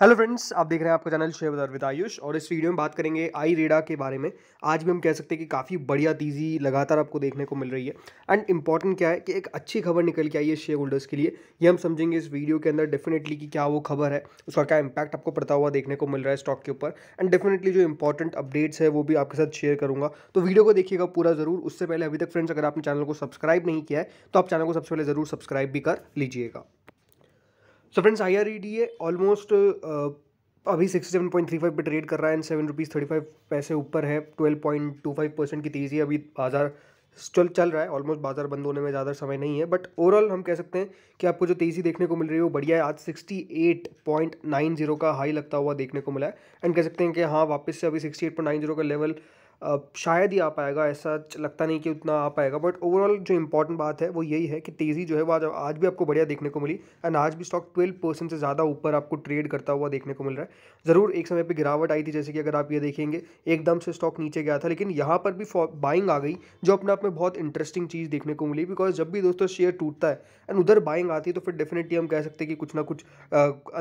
hello friends आप देख रहे हैं आपका चैनल शेयर बाजार विद आयुष और इस वीडियो में बात करेंगे आई रेडा के बारे में आज भी हम कह सकते हैं कि काफ़ी बढ़िया तेज़ी लगातार आपको देखने को मिल रही है एंड इम्पॉर्टेंट क्या है कि एक अच्छी खबर निकल के आई है शेयर होल्डर्स के लिए ये हम समझेंगे इस वीडियो के अंदर डेफिनेटली कि क्या वो खबर है उसका क्या इम्पैक्ट आपको पड़ता हुआ देखने को मिल रहा है स्टॉक के ऊपर एंड डेफिनेटली जो इंपॉर्टेंट अपडेट्स है वो भी आपके साथ शेयर करूँगा तो वीडियो को देखिएगा पूरा ज़रूर उससे पहले अभी तक फ्रेंड्स अगर आपने चैनल को सब्सक्राइब नहीं किया है तो आप चैनल को सबसे पहले ज़रूर सब्सक्राइब भी कर लीजिएगा so friends I R E D A almost अभी sixty seven point three five पर ट्रेड कर रहा है and seven rupees thirty five पैसे ऊपर है twelve point two five percent की तेज़ी अभी बाज़ार चल चल रहा है ऑलमोस्ट बाज़ार बंद होने में ज़्यादा समय नहीं है बट ओवरऑल हम कह सकते हैं कि आपको जो तेज़ी देखने को मिल रही है वो बढ़िया है आज sixty eight point nine zero का हाई लगता हुआ देखने को मिला है एंड कह सकते हैं कि हाँ वापस से अभी sixty eight point nine zero का लेवल शायद ही आ पाएगा ऐसा लगता नहीं कि उतना आ पाएगा बट ओवरऑल जो इंपॉर्टेंट बात है वो यही है कि तेज़ी जो है वो आज आज भी आपको बढ़िया देखने को मिली एंड आज भी स्टॉक ट्वेल्व परसेंट से ज़्यादा ऊपर आपको ट्रेड करता हुआ देखने को मिल रहा है ज़रूर एक समय पर गिरावट आई थी जैसे कि अगर आप ये देखेंगे एकदम से स्टॉक नीचे गया था लेकिन यहाँ पर भी बाइंग आ गई जो अपने आप में बहुत इंटरेस्टिंग चीज़ देखने को मिली बिकॉज जब भी दोस्तों शेयर टूटता है एंड उधर बाइंग आती है तो फिर डेफिनेटली हम कह सकते हैं कि कुछ ना कुछ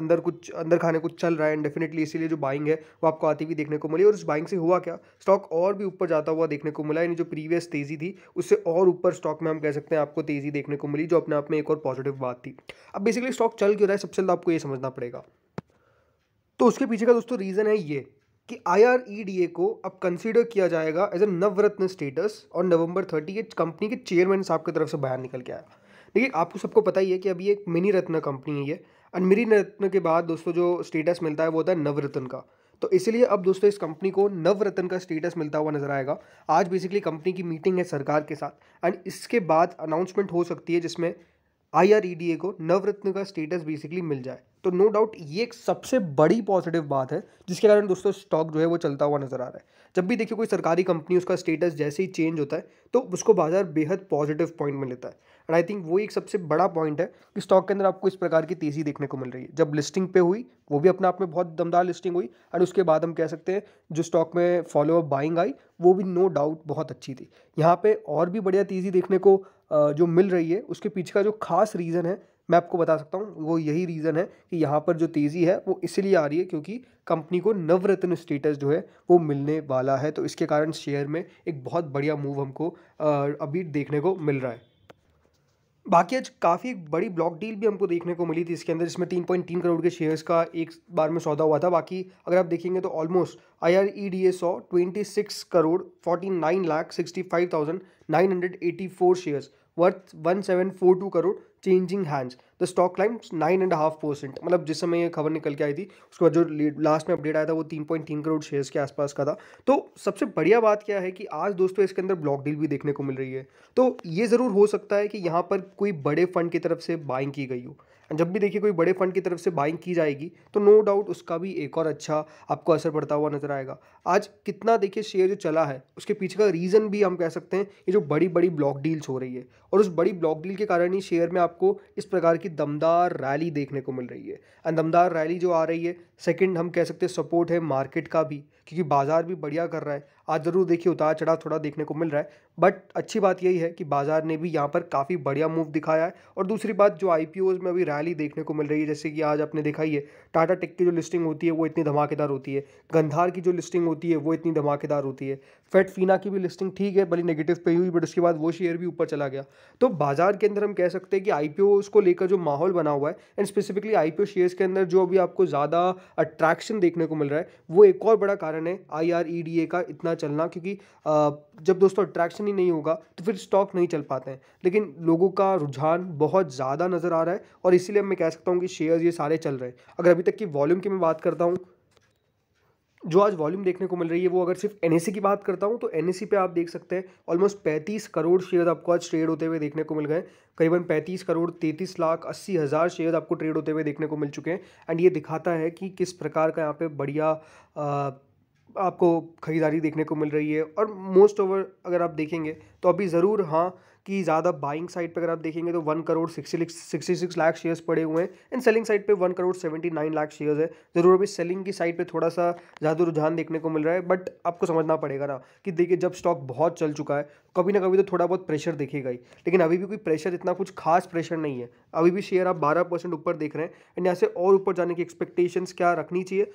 अंदर कुछ अंदर खाने कुछ चल रहा है एंड डेफिनेटली इसीलिए जो बाइंग है वो आपको आती हुई देखने को मिली और उस बाइंग से हुआ क्या स्टॉक और और भी ऊपर जाता हुआ देखने को मिला यानी जो प्रीवियस तेज़ी थी उससे और ऊपर स्टॉक में हम कह सकते हैं आपको तेज़ी देखने को मिली जो अपने आप में एक और पॉजिटिव बात थी अब बेसिकली स्टॉक चल क्यों रहा है सबसे ज़्यादा आपको ये समझना पड़ेगा तो उसके पीछे का दोस्तों रीज़न है ये कि आई e को अब कंसिडर किया जाएगा एज ए नवरत्न स्टेटस और नवंबर थर्टी के कंपनी के चेयरमैन साहब की तरफ से बाहर निकल के आया देखिए आपको सबको पता ही है कि अभी एक मिनी रत्न कंपनी है ये और मिनी रत्न के बाद दोस्तों जो स्टेटस मिलता है वो होता है नवरत्न का तो इसलिए अब दोस्तों इस कंपनी को नवरत्न का स्टेटस मिलता हुआ नजर आएगा आज बेसिकली कंपनी की मीटिंग है सरकार के साथ एंड इसके बाद अनाउंसमेंट हो सकती है जिसमें आई e को नवरत्न का स्टेटस बेसिकली मिल जाए तो नो डाउट ये एक सबसे बड़ी पॉजिटिव बात है जिसके कारण दोस्तों स्टॉक जो है वो चलता हुआ नज़र आ रहा है जब भी देखिए कोई सरकारी कंपनी उसका स्टेटस जैसे ही चेंज होता है तो उसको बाजार बेहद पॉजिटिव पॉइंट में लेता है और आई थिंक वो एक सबसे बड़ा पॉइंट है कि स्टॉक के अंदर आपको इस प्रकार की तेज़ी देखने को मिल रही है जब लिस्टिंग पे हुई वो भी अपने आप में बहुत दमदार लिस्टिंग हुई और उसके बाद हम कह सकते हैं जो स्टॉक में फॉलो अप बाइंग आई वो भी नो डाउट बहुत अच्छी थी यहाँ पर और भी बढ़िया तेज़ी देखने को जो मिल रही है उसके पीछे का जो खास रीज़न है मैं आपको बता सकता हूँ वो यही रीज़न है कि यहाँ पर जो तेज़ी है वो इसलिए आ रही है क्योंकि कंपनी को नवरत्न स्टेटस जो है वो मिलने वाला है तो इसके कारण शेयर में एक बहुत बढ़िया मूव हमको अभी देखने को मिल रहा है बाकी आज काफ़ी बड़ी ब्लॉक डील भी हमको देखने को मिली थी इसके अंदर इसमें तीन पॉइंट तीन करोड़ के शेयर्स का एक बार में सौदा हुआ था बाकी अगर आप देखेंगे तो almost I R E D A सौ twenty six crore forty nine lakh sixty five thousand nine hundred eighty four shares worth one seven four two crore changing hands the stock climb nine and half percent मतलब जिस समय ये खबर निकल के आई थी उसके बाद जो लास्ट में अपडेट आया था वो तीन पॉइंट तीन करोड़ शेयर्स के आसपास का था तो सबसे बढ़िया बात क्या है कि आज दोस्तों इसके अंदर ब्लॉक डील भी देखने को मिल रही है तो ये ज़रूर हो सकता है कि यहाँ पर कोई बड़े फंड की तरफ से बाइंग की गई हो जब भी देखिए कोई बड़े फंड की तरफ से बाइंग की जाएगी तो नो डाउट उसका भी एक और अच्छा आपको असर पड़ता हुआ नजर आएगा आज कितना देखिए शेयर जो चला है उसके पीछे का रीज़न भी हम कह सकते हैं ये जो बड़ी बड़ी ब्लॉक डील्स हो रही है और उस बड़ी ब्लॉक डील के कारण ही शेयर में आपको इस प्रकार की दमदार रैली देखने को मिल रही है एंड दमदार रैली जो आ रही है सेकंड हम कह सकते हैं सपोर्ट है मार्केट का भी क्योंकि बाज़ार भी बढ़िया कर रहा है आज ज़रूर देखिए उतार चढ़ाव थोड़ा देखने को मिल रहा है बट अच्छी बात यही है कि बाज़ार ने भी यहाँ पर काफ़ी बढ़िया मूव दिखाया है और दूसरी बात जो आई में अभी रैली देखने को मिल रही है जैसे कि आज आपने दिखाई है टाटा टेक की जो लिस्टिंग होती है वो इतनी धमाकेदार होती है गंधार की जो लिस्टिंग होती है वो इतनी धमाकेदार होती है फेट फीना की भी लिस्टिंग ठीक है भले नेगेटिव पे हुई बट उसके बाद वो शेयर भी ऊपर चला गया तो बाजार के अंदर हम कह सकते हैं कि आई उसको लेकर जो माहौल बना हुआ है एंड स्पेसिफिकली आई शेयर्स के अंदर जो अभी आपको ज़्यादा अट्रैक्शन देखने को मिल रहा है वो एक और बड़ा कारण है आई e का इतना चलना क्योंकि जब दोस्तों अट्रैक्शन ही नहीं होगा तो फिर स्टॉक नहीं चल पाते हैं लेकिन लोगों का रुझान बहुत ज़्यादा नज़र आ रहा है और इसीलिए मैं कह सकता हूँ कि शेयर्स ये सारे चल रहे हैं अगर अभी तक की वॉल्यूम की मैं बात करता हूँ जो आज वॉल्यूम देखने को मिल रही है वो अगर सिर्फ एन की बात करता हूँ तो एन पे आप देख सकते हैं ऑलमोस्ट पैंतीस करोड़ शेयर आपको आज ट्रेड होते हुए देखने को मिल गए करीबन पैंतीस करोड़ तैंतीस लाख अस्सी हज़ार शेयर आपको ट्रेड होते हुए देखने को मिल चुके हैं एंड ये दिखाता है कि किस प्रकार का यहाँ पे बढ़िया आपको ख़रीदारी देखने को मिल रही है और मोस्ट ओवर अगर आप देखेंगे तो अभी ज़रूर हाँ की ज़्यादा बाइंग साइड पर अगर आप देखेंगे तो one crore sixty sixty six lakh shares पड़े हुए हैं एंड सेलिंग साइड पे one crore seventy nine lakh shares है ज़रूर अभी सेलिंग की साइड पे थोड़ा सा ज़्यादा रुझान देखने को मिल रहा है बट आपको समझना पड़ेगा ना कि देखिए जब स्टॉक बहुत चल चुका है कभी ना कभी तो थोड़ा बहुत प्रेशर देखेगा ही लेकिन अभी भी कोई प्रेशर इतना कुछ खास प्रेशर नहीं है अभी भी शेयर आप बारह परसेंट ऊपर देख रहे हैं एंड यहाँ से और ऊपर जाने की एक्सपेक्टेशंस क्या रखनी चाहिए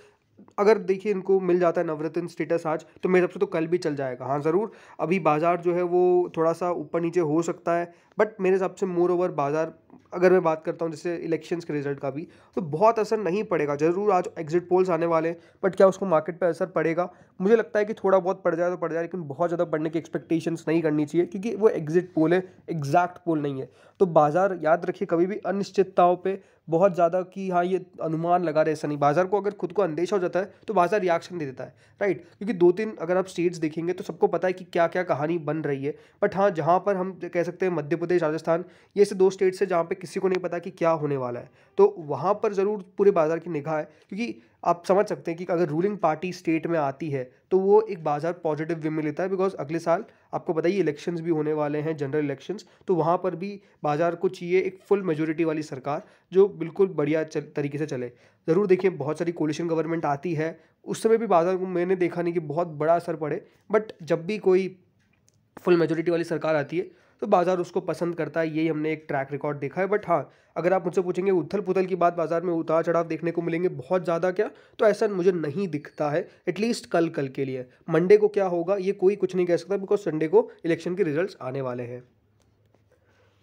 अगर देखिए इनको मिल जाता है नवरत्न स्टेटस आज तो मेरे हिसाब से तो कल भी चल जाएगा हाँ ज़रूर अभी बाज़ार जो है वो थोड़ा सा ऊपर नीचे हो सकता है बट मेरे हिसाब से मोर ओवर बाज़ार अगर मैं बात करता हूँ जैसे इलेक्शंस के रिजल्ट का भी तो बहुत असर नहीं पड़ेगा ज़रूर आज एग्जिट पोल्स आने वाले हैं बट क्या उसको मार्केट पर असर पड़ेगा मुझे लगता है कि थोड़ा बहुत पड़ जाए तो पड़ जाए लेकिन बहुत ज़्यादा पढ़ने की एक्सपेक्टेशंस नहीं करनी चाहिए क्योंकि वो एग्जिट पोल है एग्जैक्ट पोल नहीं है तो बाज़ार याद रखिए कभी भी अनिश्चितताओं पर बहुत ज़्यादा कि हाँ ये अनुमान लगा रहे ऐसा नहीं बाज़ार को अगर खुद को अंदेशा हो जाता है तो बाज़ार रिएक्शन दे देता है राइट क्योंकि दो तीन अगर आप स्टेट्स देखेंगे तो सबको पता है कि क्या क्या कहानी बन रही है बट हाँ जहाँ पर हम कह सकते हैं मध्य प्रदेश राजस्थान ये ऐसे दो स्टेट्स हैं जहाँ पे किसी को नहीं पता कि क्या होने वाला है तो वहाँ पर ज़रूर पूरे बाज़ार की निगाह है क्योंकि आप समझ सकते हैं कि अगर रूलिंग पार्टी स्टेट में आती है तो वो एक बाज़ार पॉजिटिव वे में लेता है बिकॉज अगले साल आपको पता ही इलेक्शंस भी होने वाले हैं जनरल इलेक्शंस तो वहाँ पर भी बाज़ार को चाहिए एक फुल मेजोरिटी वाली सरकार जो बिल्कुल बढ़िया तरीके से चले ज़रूर देखिए बहुत सारी कोलिशन गवर्नमेंट आती है उस समय भी बाज़ार को मैंने देखा नहीं कि बहुत बड़ा असर पड़े बट जब भी कोई फुल मेजोरिटी वाली सरकार आती है तो बाज़ार उसको पसंद करता है यही हमने एक ट्रैक रिकॉर्ड देखा है बट हाँ अगर आप मुझसे पूछेंगे उथल पुथल की बात बाज़ार में उतार चढ़ाव देखने को मिलेंगे बहुत ज़्यादा क्या तो ऐसा मुझे नहीं दिखता है एटलीस्ट कल कल के लिए मंडे को क्या होगा ये कोई कुछ नहीं कह सकता बिकॉज संडे को इलेक्शन के रिजल्ट आने वाले हैं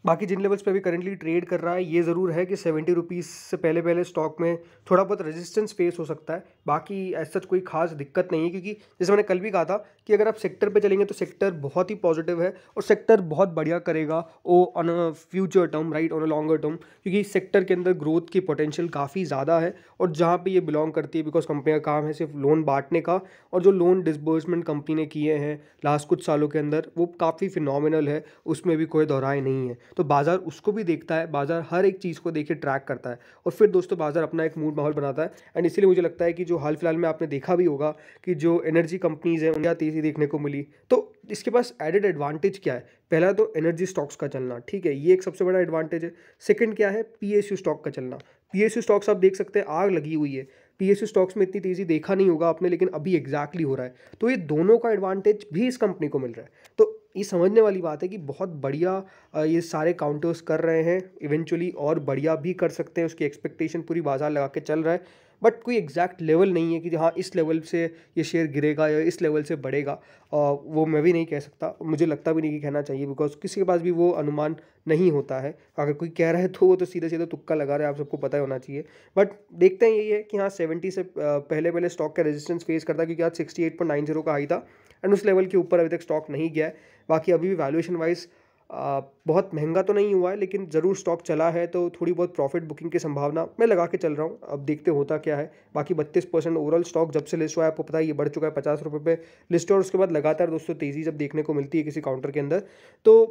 बाकी जिन लेवल्स पे भी करेंटली ट्रेड कर रहा है ये ज़रूर है कि सेवेंटी रुपीज़ से पहले पहले स्टॉक में थोड़ा बहुत रेजिस्टेंस फेस हो सकता है बाकी ऐसा सच कोई खास दिक्कत नहीं है क्योंकि जैसे मैंने कल भी कहा था कि अगर आप सेक्टर पे चलेंगे तो सेक्टर बहुत ही पॉजिटिव है और सेक्टर बहुत बढ़िया करेगा oh on a future term right on a longer term क्योंकि सेक्टर के अंदर ग्रोथ की पोटेंशियल काफ़ी ज़्यादा है और जहाँ पर ये बिलोंग करती है बिकॉज कंपनी का काम है सिर्फ लोन बांटने का और जो लोन डिसबर्समेंट कंपनी ने किए हैं लास्ट कुछ सालों के अंदर वो काफ़ी फिनॉमिनल है उसमें भी कोई दोहराए नहीं है तो बाज़ार उसको भी देखता है बाज़ार हर एक चीज़ को देख के ट्रैक करता है और फिर दोस्तों बाज़ार अपना एक मूड माहौल बनाता है एंड इसीलिए मुझे लगता है कि जो हाल फिलहाल में आपने देखा भी होगा कि जो एनर्जी कंपनीज हैं उनका तेज़ी देखने को मिली तो इसके पास एडेड एडवांटेज क्या है पहला तो एनर्जी स्टॉक्स का चलना ठीक है ये एक सबसे बड़ा एडवांटेज है सेकेंड क्या है पी स्टॉक का चलना पी स्टॉक्स आप देख सकते हैं आग लगी हुई है पी स्टॉक्स में इतनी तेज़ी देखा नहीं होगा आपने लेकिन अभी एग्जैक्टली हो रहा है तो ये दोनों का एडवांटेज भी इस कंपनी को मिल रहा है तो ये समझने वाली बात है कि बहुत बढ़िया ये सारे काउंटर्स कर रहे हैं इवेंचुअली और बढ़िया भी कर सकते हैं उसकी एक्सपेक्टेशन पूरी बाज़ार लगा के चल रहा है बट कोई एग्जैक्ट लेवल नहीं है कि हाँ इस लेवल से ये शेयर गिरेगा या इस लेवल से बढ़ेगा वो मैं भी नहीं कह सकता मुझे लगता भी नहीं कि कहना चाहिए बिकॉज किसी के पास भी वो अनुमान नहीं होता है अगर कोई कह रहा है तो वो तो सीधे सीधे तुक्का लगा रहा है आप सबको पता ही होना चाहिए बट देखते हैं यही है कि हाँ सेवेंटी से पहले पहले स्टॉक का रेजिस्टेंस फेस करता क्योंकि आज sixty eight point nine zero का हाई था एंड उस लेवल के ऊपर अभी तक स्टॉक नहीं गया है बाकी अभी भी वैल्यूएशन वाइज बहुत महंगा तो नहीं हुआ है लेकिन ज़रूर स्टॉक चला है तो थोड़ी बहुत प्रॉफिट बुकिंग की संभावना मैं लगा के चल रहा हूँ अब देखते होता क्या है बाकी बत्तीस परसेंट ओवरऑल स्टॉक जब से लिस्ट हुआ है आपको पता है ये बढ़ चुका है पचास रुपये पे लिस्ट और उसके बाद लगातार दोस्तों तेज़ी जब देखने को मिलती है किसी काउंटर के अंदर तो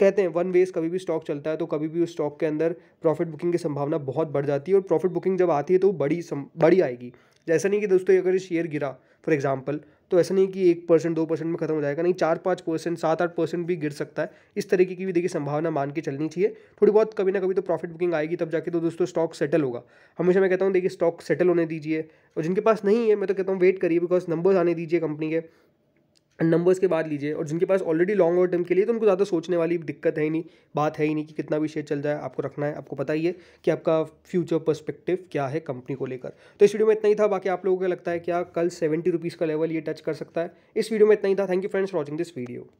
कहते हैं वन वेज कभी भी स्टॉक चलता है तो कभी भी उस स्टॉक के अंदर प्रॉफिट बुकिंग की संभावना बहुत बढ़ जाती है और प्रॉफिट बुकिंग जब आती है तो बड़ी बड़ी आएगी जैसा नहीं कि दोस्तों अगर शेयर गिरा फॉर एग्जाम्पल तो ऐसा नहीं कि एक परसेंट दो परसेंट में खत्म हो जाएगा नहीं चार पाँच परसेंट सात आठ परसेंट भी गिर सकता है इस तरीके की भी देखिए संभावना मान के चलनी चाहिए थोड़ी बहुत कभी ना कभी तो प्रॉफिट बुकिंग आएगी तब जाके तो दोस्तों स्टॉक सेटल होगा हमेशा मैं कहता हूँ देखिए स्टॉक सेटल होने दीजिए और जिनके पास नहीं है मैं तो कहता हूँ वेट करिए बिकॉज नंबर्स आने दीजिए कंपनी के नंबर्स के बाद लीजिए और जिनके पास ऑलरेडी लॉन्ग और टर्म के लिए तो उनको ज़्यादा सोचने वाली दिक्कत है ही नहीं बात है ही नहीं कि कितना भी शेयर चल जाए आपको रखना है आपको पता ही है कि आपका फ्यूचर पर्सपेक्टिव क्या है कंपनी को लेकर तो इस वीडियो में इतना ही था बाकी आप लोगों को लगता है क्या कल सेवेंटी रुपीज़ का लेवल ये टच कर सकता है इस वीडियो में इतना ही था thank you friends watching this video